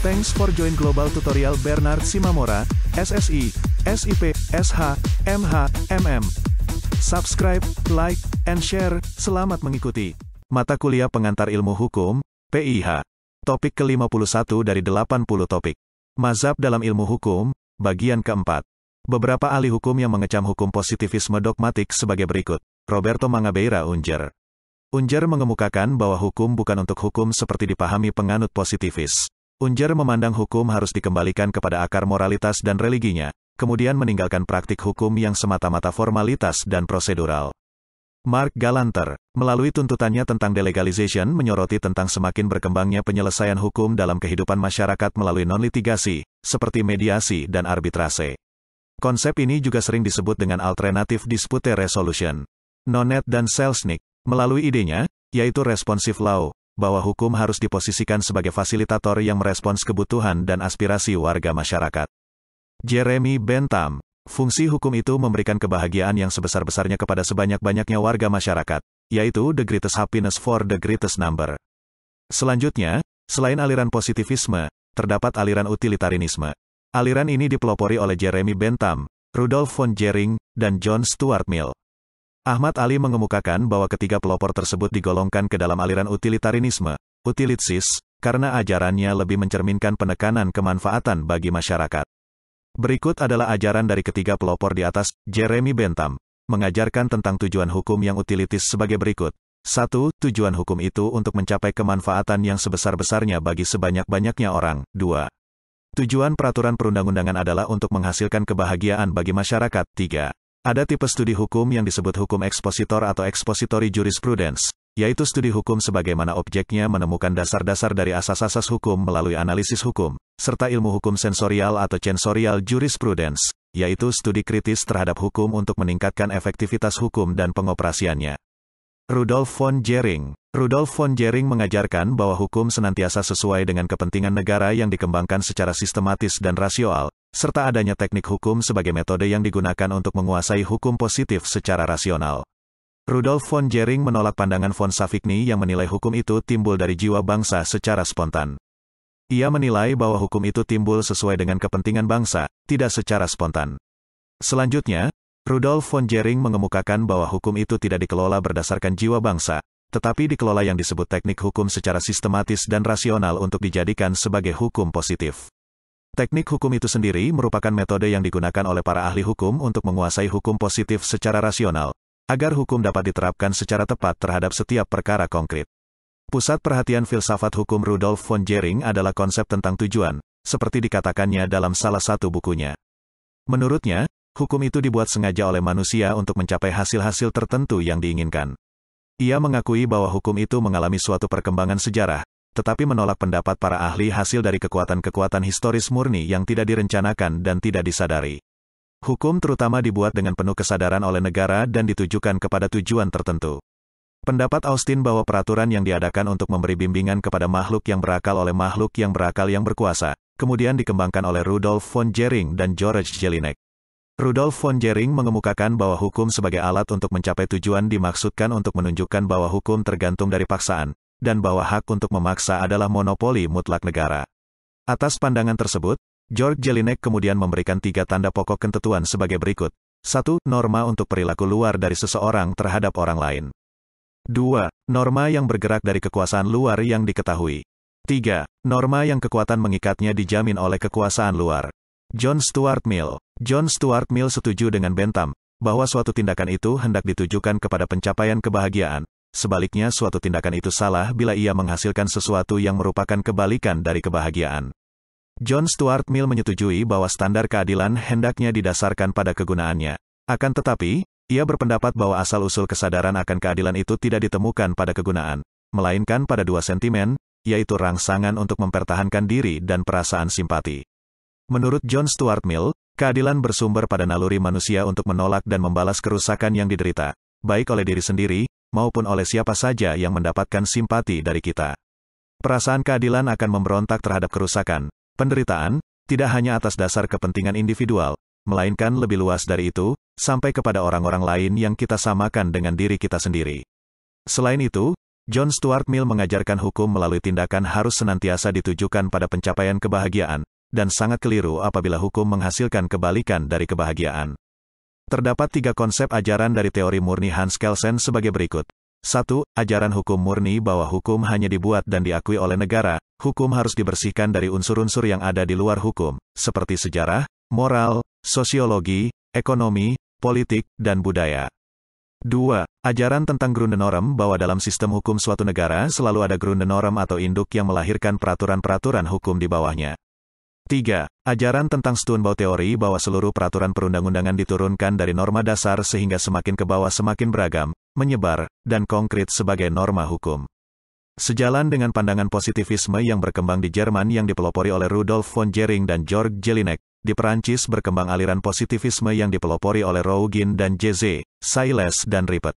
Thanks for join Global Tutorial Bernard Simamora, SSI, SIP, SH, MH, MM. Subscribe, like, and share. Selamat mengikuti. Mata kuliah pengantar ilmu hukum, PIH. Topik ke-51 dari 80 topik. Mazhab dalam ilmu hukum, bagian keempat. Beberapa ahli hukum yang mengecam hukum positivisme dogmatik sebagai berikut. Roberto Mangabeira Unjer Unjer mengemukakan bahwa hukum bukan untuk hukum seperti dipahami penganut positivis. Unjar memandang hukum harus dikembalikan kepada akar moralitas dan religinya, kemudian meninggalkan praktik hukum yang semata-mata formalitas dan prosedural. Mark Galanter, melalui tuntutannya tentang delegalization menyoroti tentang semakin berkembangnya penyelesaian hukum dalam kehidupan masyarakat melalui non-litigasi, seperti mediasi dan arbitrase. Konsep ini juga sering disebut dengan alternative dispute resolution. Nonet dan Selznick, melalui idenya, yaitu responsive law, bahwa hukum harus diposisikan sebagai fasilitator yang merespons kebutuhan dan aspirasi warga masyarakat. Jeremy Bentham, fungsi hukum itu memberikan kebahagiaan yang sebesar-besarnya kepada sebanyak-banyaknya warga masyarakat, yaitu the greatest happiness for the greatest number. Selanjutnya, selain aliran positivisme, terdapat aliran utilitarianisme. Aliran ini dipelopori oleh Jeremy Bentham, Rudolf von Jering, dan John Stuart Mill. Ahmad Ali mengemukakan bahwa ketiga pelopor tersebut digolongkan ke dalam aliran utilitarianisme, utilitsis, karena ajarannya lebih mencerminkan penekanan kemanfaatan bagi masyarakat. Berikut adalah ajaran dari ketiga pelopor di atas, Jeremy Bentham, mengajarkan tentang tujuan hukum yang utilitis sebagai berikut. 1. Tujuan hukum itu untuk mencapai kemanfaatan yang sebesar-besarnya bagi sebanyak-banyaknya orang. 2. Tujuan peraturan perundang-undangan adalah untuk menghasilkan kebahagiaan bagi masyarakat. 3. Ada tipe studi hukum yang disebut hukum ekspositor atau ekspositori jurisprudence, yaitu studi hukum sebagaimana objeknya menemukan dasar-dasar dari asas-asas hukum melalui analisis hukum, serta ilmu hukum sensorial atau sensorial jurisprudence, yaitu studi kritis terhadap hukum untuk meningkatkan efektivitas hukum dan pengoperasiannya. Rudolf von Jering Rudolf von Jering mengajarkan bahwa hukum senantiasa sesuai dengan kepentingan negara yang dikembangkan secara sistematis dan rasional, serta adanya teknik hukum sebagai metode yang digunakan untuk menguasai hukum positif secara rasional. Rudolf von Jering menolak pandangan von Savigny yang menilai hukum itu timbul dari jiwa bangsa secara spontan. Ia menilai bahwa hukum itu timbul sesuai dengan kepentingan bangsa, tidak secara spontan. Selanjutnya, Rudolf von Jering mengemukakan bahwa hukum itu tidak dikelola berdasarkan jiwa bangsa, tetapi dikelola yang disebut teknik hukum secara sistematis dan rasional untuk dijadikan sebagai hukum positif. Teknik hukum itu sendiri merupakan metode yang digunakan oleh para ahli hukum untuk menguasai hukum positif secara rasional, agar hukum dapat diterapkan secara tepat terhadap setiap perkara konkret. Pusat perhatian filsafat hukum Rudolf von Jering adalah konsep tentang tujuan, seperti dikatakannya dalam salah satu bukunya. Menurutnya, hukum itu dibuat sengaja oleh manusia untuk mencapai hasil-hasil tertentu yang diinginkan. Ia mengakui bahwa hukum itu mengalami suatu perkembangan sejarah, tetapi menolak pendapat para ahli hasil dari kekuatan-kekuatan historis murni yang tidak direncanakan dan tidak disadari. Hukum terutama dibuat dengan penuh kesadaran oleh negara dan ditujukan kepada tujuan tertentu. Pendapat Austin bahwa peraturan yang diadakan untuk memberi bimbingan kepada makhluk yang berakal oleh makhluk yang berakal yang berkuasa, kemudian dikembangkan oleh Rudolf von Jering dan George Jelinek. Rudolf von Jering mengemukakan bahwa hukum sebagai alat untuk mencapai tujuan dimaksudkan untuk menunjukkan bahwa hukum tergantung dari paksaan, dan bahwa hak untuk memaksa adalah monopoli mutlak negara. Atas pandangan tersebut, George Jelinek kemudian memberikan tiga tanda pokok ketentuan sebagai berikut. 1. Norma untuk perilaku luar dari seseorang terhadap orang lain. 2. Norma yang bergerak dari kekuasaan luar yang diketahui. 3. Norma yang kekuatan mengikatnya dijamin oleh kekuasaan luar. John Stuart Mill John Stuart Mill setuju dengan Bentham, bahwa suatu tindakan itu hendak ditujukan kepada pencapaian kebahagiaan. Sebaliknya suatu tindakan itu salah bila ia menghasilkan sesuatu yang merupakan kebalikan dari kebahagiaan. John Stuart Mill menyetujui bahwa standar keadilan hendaknya didasarkan pada kegunaannya. Akan tetapi, ia berpendapat bahwa asal-usul kesadaran akan keadilan itu tidak ditemukan pada kegunaan, melainkan pada dua sentimen, yaitu rangsangan untuk mempertahankan diri dan perasaan simpati. Menurut John Stuart Mill, Keadilan bersumber pada naluri manusia untuk menolak dan membalas kerusakan yang diderita, baik oleh diri sendiri, maupun oleh siapa saja yang mendapatkan simpati dari kita. Perasaan keadilan akan memberontak terhadap kerusakan, penderitaan, tidak hanya atas dasar kepentingan individual, melainkan lebih luas dari itu, sampai kepada orang-orang lain yang kita samakan dengan diri kita sendiri. Selain itu, John Stuart Mill mengajarkan hukum melalui tindakan harus senantiasa ditujukan pada pencapaian kebahagiaan, dan sangat keliru apabila hukum menghasilkan kebalikan dari kebahagiaan. Terdapat tiga konsep ajaran dari teori murni Hans Kelsen sebagai berikut. 1. Ajaran hukum murni bahwa hukum hanya dibuat dan diakui oleh negara, hukum harus dibersihkan dari unsur-unsur yang ada di luar hukum, seperti sejarah, moral, sosiologi, ekonomi, politik, dan budaya. 2. Ajaran tentang Grundenorm bahwa dalam sistem hukum suatu negara selalu ada Grundenorm atau induk yang melahirkan peraturan-peraturan hukum di bawahnya. 3. Ajaran tentang Stunbau teori bahwa seluruh peraturan perundang-undangan diturunkan dari norma dasar sehingga semakin ke bawah semakin beragam, menyebar, dan konkret sebagai norma hukum. Sejalan dengan pandangan positivisme yang berkembang di Jerman yang dipelopori oleh Rudolf von Gering dan Georg Jelinek, di Perancis berkembang aliran positivisme yang dipelopori oleh Rougin dan JZ, Siles dan Ripet.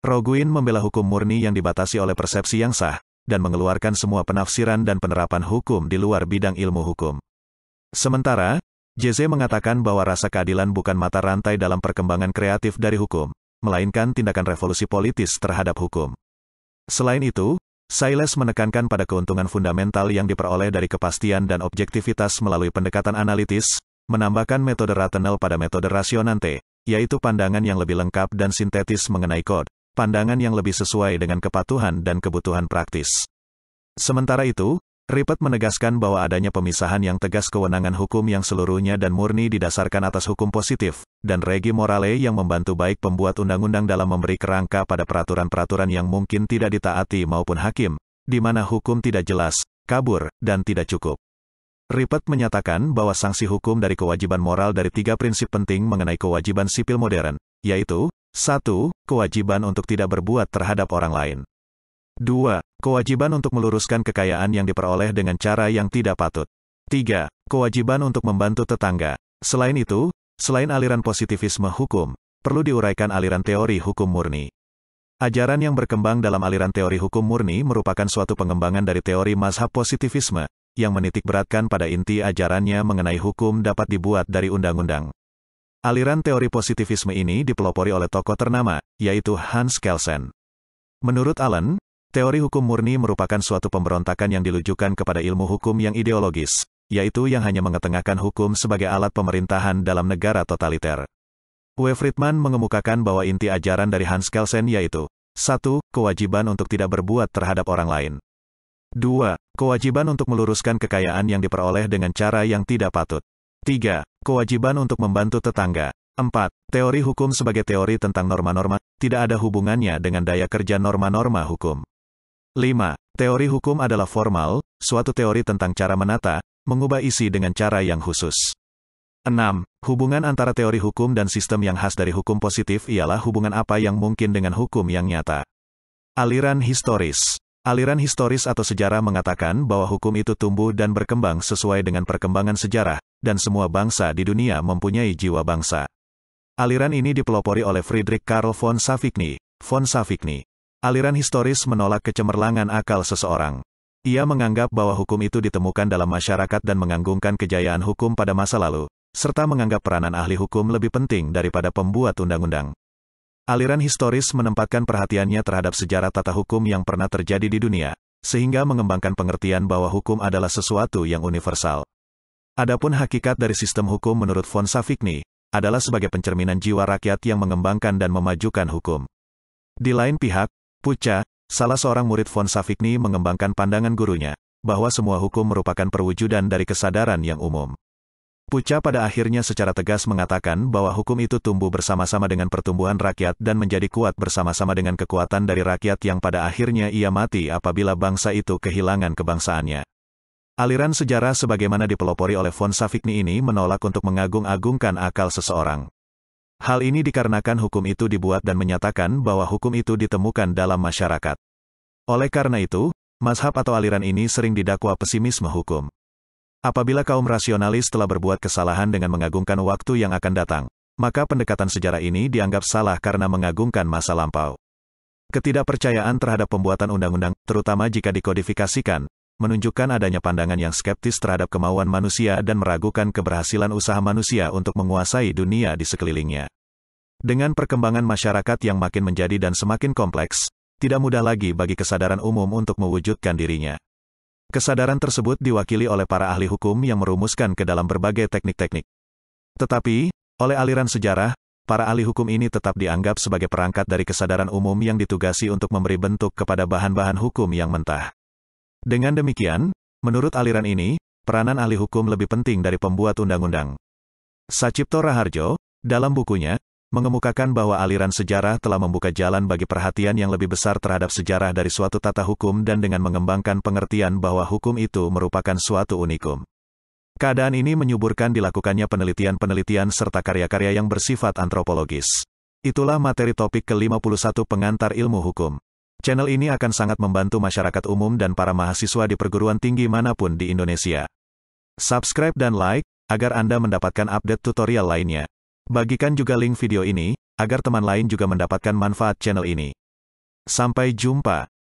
Roguin membela hukum murni yang dibatasi oleh persepsi yang sah, dan mengeluarkan semua penafsiran dan penerapan hukum di luar bidang ilmu hukum. Sementara, JZ mengatakan bahwa rasa keadilan bukan mata rantai dalam perkembangan kreatif dari hukum, melainkan tindakan revolusi politis terhadap hukum. Selain itu, Siles menekankan pada keuntungan fundamental yang diperoleh dari kepastian dan objektivitas melalui pendekatan analitis, menambahkan metode rational pada metode rasionante, yaitu pandangan yang lebih lengkap dan sintetis mengenai kod, pandangan yang lebih sesuai dengan kepatuhan dan kebutuhan praktis. Sementara itu, Ripet menegaskan bahwa adanya pemisahan yang tegas kewenangan hukum yang seluruhnya dan murni didasarkan atas hukum positif, dan regi morale yang membantu baik pembuat undang-undang dalam memberi kerangka pada peraturan-peraturan yang mungkin tidak ditaati maupun hakim, di mana hukum tidak jelas, kabur, dan tidak cukup. Ripet menyatakan bahwa sanksi hukum dari kewajiban moral dari tiga prinsip penting mengenai kewajiban sipil modern, yaitu, satu, Kewajiban untuk tidak berbuat terhadap orang lain. 2. Kewajiban untuk meluruskan kekayaan yang diperoleh dengan cara yang tidak patut. 3. Kewajiban untuk membantu tetangga. Selain itu, selain aliran positivisme hukum, perlu diuraikan aliran teori hukum murni. Ajaran yang berkembang dalam aliran teori hukum murni merupakan suatu pengembangan dari teori mazhab positivisme, yang menitik beratkan pada inti ajarannya mengenai hukum dapat dibuat dari undang-undang. Aliran teori positivisme ini dipelopori oleh tokoh ternama, yaitu Hans Kelsen. Menurut Allen, Teori hukum murni merupakan suatu pemberontakan yang dilujukan kepada ilmu hukum yang ideologis, yaitu yang hanya mengetengahkan hukum sebagai alat pemerintahan dalam negara totaliter. W. Friedman mengemukakan bahwa inti ajaran dari Hans Kelsen yaitu 1. Kewajiban untuk tidak berbuat terhadap orang lain. 2. Kewajiban untuk meluruskan kekayaan yang diperoleh dengan cara yang tidak patut. 3. Kewajiban untuk membantu tetangga. 4. Teori hukum sebagai teori tentang norma-norma, tidak ada hubungannya dengan daya kerja norma-norma hukum. 5. Teori hukum adalah formal, suatu teori tentang cara menata, mengubah isi dengan cara yang khusus. 6. Hubungan antara teori hukum dan sistem yang khas dari hukum positif ialah hubungan apa yang mungkin dengan hukum yang nyata. Aliran historis Aliran historis atau sejarah mengatakan bahwa hukum itu tumbuh dan berkembang sesuai dengan perkembangan sejarah, dan semua bangsa di dunia mempunyai jiwa bangsa. Aliran ini dipelopori oleh Friedrich Karl von Savigny Von Savigny Aliran historis menolak kecemerlangan akal seseorang. Ia menganggap bahwa hukum itu ditemukan dalam masyarakat dan menganggungkan kejayaan hukum pada masa lalu, serta menganggap peranan ahli hukum lebih penting daripada pembuat undang-undang. Aliran historis menempatkan perhatiannya terhadap sejarah tata hukum yang pernah terjadi di dunia, sehingga mengembangkan pengertian bahwa hukum adalah sesuatu yang universal. Adapun hakikat dari sistem hukum menurut von Safikni, adalah sebagai pencerminan jiwa rakyat yang mengembangkan dan memajukan hukum. Di lain pihak, Puca, salah seorang murid von Safikni mengembangkan pandangan gurunya, bahwa semua hukum merupakan perwujudan dari kesadaran yang umum. Puca pada akhirnya secara tegas mengatakan bahwa hukum itu tumbuh bersama-sama dengan pertumbuhan rakyat dan menjadi kuat bersama-sama dengan kekuatan dari rakyat yang pada akhirnya ia mati apabila bangsa itu kehilangan kebangsaannya. Aliran sejarah sebagaimana dipelopori oleh von Safikni ini menolak untuk mengagung-agungkan akal seseorang. Hal ini dikarenakan hukum itu dibuat dan menyatakan bahwa hukum itu ditemukan dalam masyarakat. Oleh karena itu, mazhab atau aliran ini sering didakwa pesimisme hukum. Apabila kaum rasionalis telah berbuat kesalahan dengan mengagungkan waktu yang akan datang, maka pendekatan sejarah ini dianggap salah karena mengagungkan masa lampau. Ketidakpercayaan terhadap pembuatan undang-undang, terutama jika dikodifikasikan, menunjukkan adanya pandangan yang skeptis terhadap kemauan manusia dan meragukan keberhasilan usaha manusia untuk menguasai dunia di sekelilingnya. Dengan perkembangan masyarakat yang makin menjadi dan semakin kompleks, tidak mudah lagi bagi kesadaran umum untuk mewujudkan dirinya. Kesadaran tersebut diwakili oleh para ahli hukum yang merumuskan ke dalam berbagai teknik-teknik. Tetapi, oleh aliran sejarah, para ahli hukum ini tetap dianggap sebagai perangkat dari kesadaran umum yang ditugasi untuk memberi bentuk kepada bahan-bahan hukum yang mentah. Dengan demikian, menurut aliran ini, peranan ahli hukum lebih penting dari pembuat undang-undang. Sacipto Raharjo, dalam bukunya, mengemukakan bahwa aliran sejarah telah membuka jalan bagi perhatian yang lebih besar terhadap sejarah dari suatu tata hukum dan dengan mengembangkan pengertian bahwa hukum itu merupakan suatu unikum. Keadaan ini menyuburkan dilakukannya penelitian-penelitian serta karya-karya yang bersifat antropologis. Itulah materi topik ke-51 pengantar ilmu hukum. Channel ini akan sangat membantu masyarakat umum dan para mahasiswa di perguruan tinggi manapun di Indonesia. Subscribe dan like, agar Anda mendapatkan update tutorial lainnya. Bagikan juga link video ini, agar teman lain juga mendapatkan manfaat channel ini. Sampai jumpa.